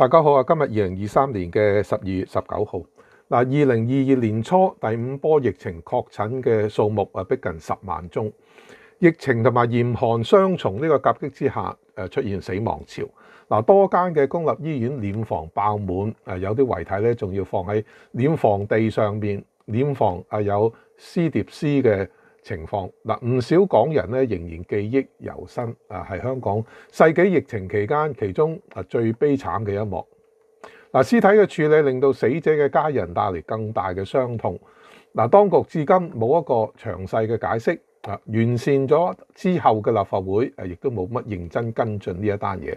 大家好啊！今日二零二三年嘅十二月十九号，嗱，二零二二年初第五波疫情确诊嘅数目啊，逼近十万宗。疫情同埋严寒双重呢个夹击之下，诶，出现死亡潮。嗱，多间嘅公立医院殓房爆满，诶，有啲遗体咧，仲要放喺殓房地上面，殓房啊有撕叠撕嘅。情況嗱，唔少港人咧仍然記憶猶新，啊，係香港世紀疫情期間，其中啊最悲慘嘅一幕。嗱，屍體嘅處理令到死者嘅家人帶嚟更大嘅傷痛。嗱，當局至今冇一個詳細嘅解釋，啊，完善咗之後嘅立法會，亦都冇乜認真跟進呢一單嘢。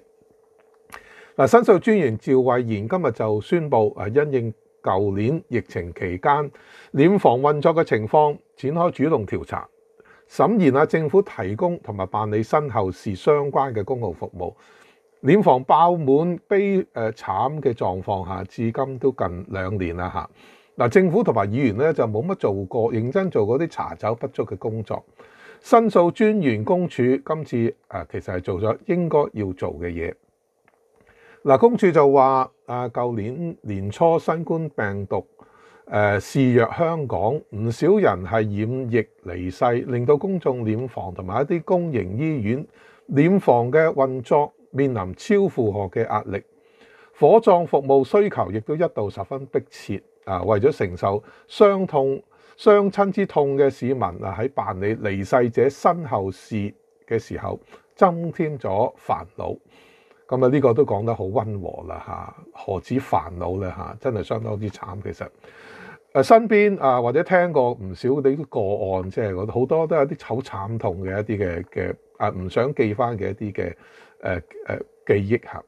嗱，新秀專員趙慧賢今日就宣布，啊，因應。舊年疫情期間，廉房運作嘅情況，展開主動調查、審研啊，政府提供同埋辦理新後事相關嘅公務服務，廉房爆滿悲誒慘嘅狀況下，至今都近兩年啦嚇。嗱，政府同埋議員咧就冇乜做過認真做嗰啲查找不足嘅工作，申訴專員公署今次誒其實係做咗應該要做嘅嘢。嗱，公署就話：，啊，舊年年初新冠病毒誒肆虐香港，唔少人係染疫離世，令到公眾掩房同埋一啲公營醫院掩房嘅運作面臨超負荷嘅壓力，火葬服務需求亦都一度十分迫切。啊，為咗承受傷痛、傷親之痛嘅市民啊，喺辦理離世者身後事嘅時候，增添咗煩惱。咁啊，呢個都講得好温和啦嚇，何止煩惱咧嚇，真係相當之慘其實。誒身邊啊，或者聽過唔少啲個案，即係好多都有啲好慘痛嘅一啲嘅嘅啊，唔想記翻嘅一啲嘅誒誒記憶嚇。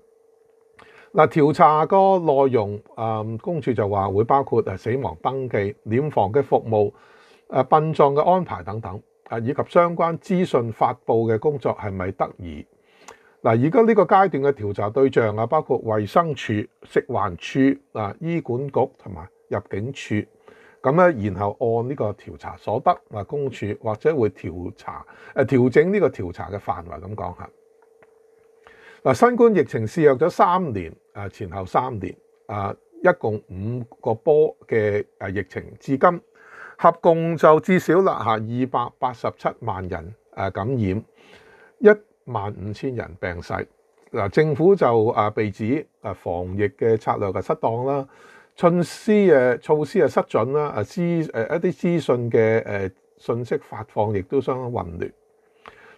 嗱調查個內容，啊，公署就話會包括誒死亡登記、殓房嘅服務、誒殯葬嘅安排等等，啊以及相關資訊發布嘅工作係咪得宜？嗱，而家呢個階段嘅調查對象啊，包括衛生處、食環處啊、醫管局同埋入境處，咁咧，然後按呢個調查所得啊，公署或者會調查誒調整呢個調查嘅範圍咁講嚇。嗱，新冠疫情肆虐咗三年啊，前後三年啊，一共五個波嘅誒疫情，至今合共就至少啦下二百八十七萬人誒感染一。萬五千人病逝，嗱政府就啊被指啊防疫嘅策略嘅失當啦，措施诶措施啊失準啦，啊资诶一啲資訊嘅诶信息發放亦都相當混亂。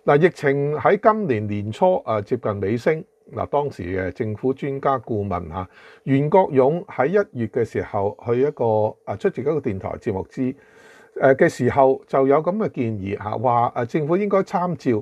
嗱疫情喺今年年初啊接近尾聲，嗱當時嘅政府專家顧問吓袁國勇喺一月嘅時候去一個啊出席一個電台節目之诶嘅時候就有咁嘅建議吓，話啊政府應該參照。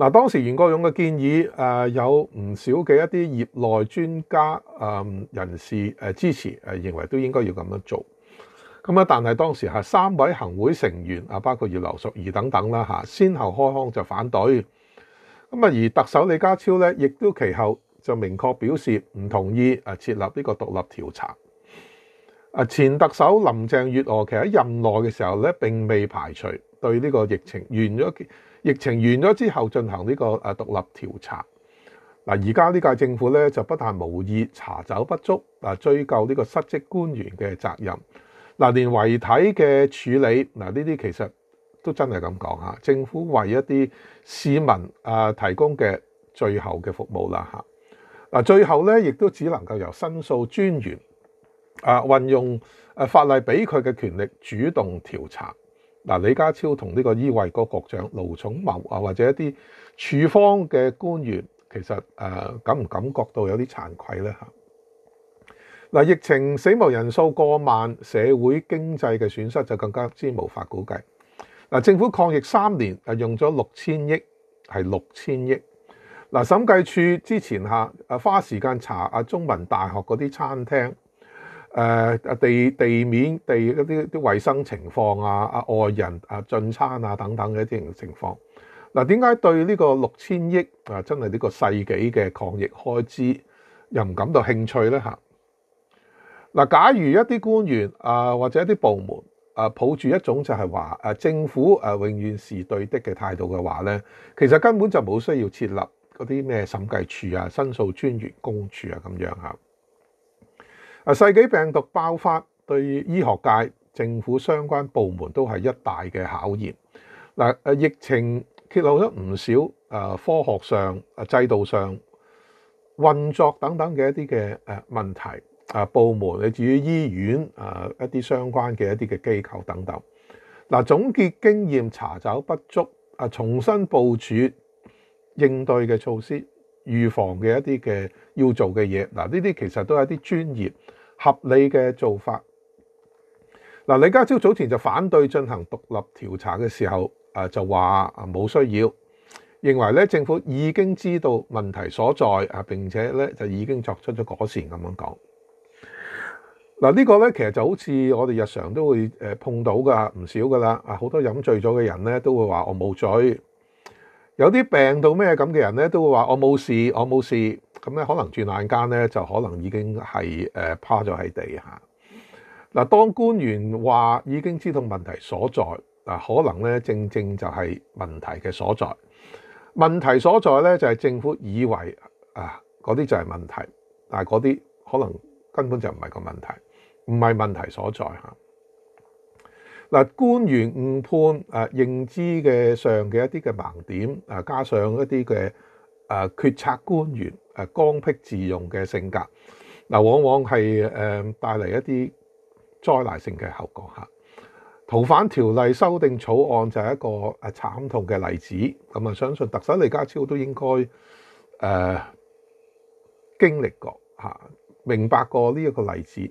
嗱，當時袁國勇嘅建議，誒有唔少嘅一啲業內專家啊人士誒支持，誒認為都應該要咁樣做。咁啊，但係當時係三位行會成員啊，包括葉劉淑儀等等啦嚇，先後開腔就反對。咁啊，而特首李家超咧，亦都其後就明確表示唔同意誒設立呢個獨立調查。啊，前特首林鄭月娥其實喺任內嘅時候咧，並未排除對呢個疫情完咗。疫情完咗之後進行呢個誒獨立調查。嗱，而家呢屆政府咧就不但無意查找不足，啊追究呢個失職官員嘅責任。嗱，連遺體嘅處理，嗱呢啲其實都真係咁講嚇，政府為一啲市民啊提供嘅最後嘅服務啦嚇。嗱，最後咧亦都只能夠由申訴專員啊運用誒法例俾佢嘅權力主動調查。嗱，李家超同呢個醫衞局局長盧寵茂啊，或者一啲處方嘅官員，其實誒感唔感覺到有啲慚愧咧嚇？嗱，疫情死亡人數過萬，社會經濟嘅損失就更加之無法估計。嗱，政府抗疫三年，用咗六千億，係六千億。嗱，審計處之前嚇誒花時間查啊中文大學嗰啲餐廳。誒誒地地面地啲啲衞生情況啊啊外人啊進餐啊等等嘅一啲情況。嗱點解對呢個六千億啊真係呢個世紀嘅抗疫開支又唔感到興趣咧嚇？嗱，假如一啲官員啊或者一啲部門啊抱住一種就係話誒政府誒永遠是對的嘅態度嘅話咧，其實根本就冇需要設立嗰啲咩審計處啊、申訴專員公署啊咁樣嚇。啊！世紀病毒爆發對醫學界、政府相關部門都係一大嘅考驗。嗱，誒疫情揭露咗唔少誒科學上、誒制度上運作等等嘅一啲嘅誒問題。啊，部門你至於醫院啊，一啲相關嘅一啲嘅機構等等。嗱，總結經驗，查找不足，啊，重新部署應對嘅措施。預防嘅一啲嘅要做嘅嘢，嗱呢啲其實都係一啲專業合理嘅做法。嗱，李家超早前就反對進行獨立調查嘅時候，誒就話冇需要，認為咧政府已經知道問題所在，啊並且咧就已經作出咗改善咁樣講。嗱呢個咧其實就好似我哋日常都會誒碰到噶，唔少噶啦，啊好多飲醉咗嘅人咧都會話我冇醉。有啲病到咩咁嘅人咧，都會話我冇事，我冇事。咁咧，可能轉眼間咧，就可能已經係誒趴咗喺地下。嗱，當官員話已經知道問題所在，嗱，可能咧正正就係問題嘅所在。問題所在咧，就係政府以為啊嗰啲就係問題，但係嗰啲可能根本就唔係個問題，唔係問題所在嚇。嗱，官員誤判啊，認知嘅上嘅一啲嘅盲點啊，加上一啲嘅啊決策官員啊剛愎自用嘅性格，嗱，往往係誒帶嚟一啲災難性嘅後果嚇。逃犯條例修訂草案就係一個誒慘痛嘅例子，咁啊，相信特首李家超都應該誒經歷過嚇，明白過呢一個例子。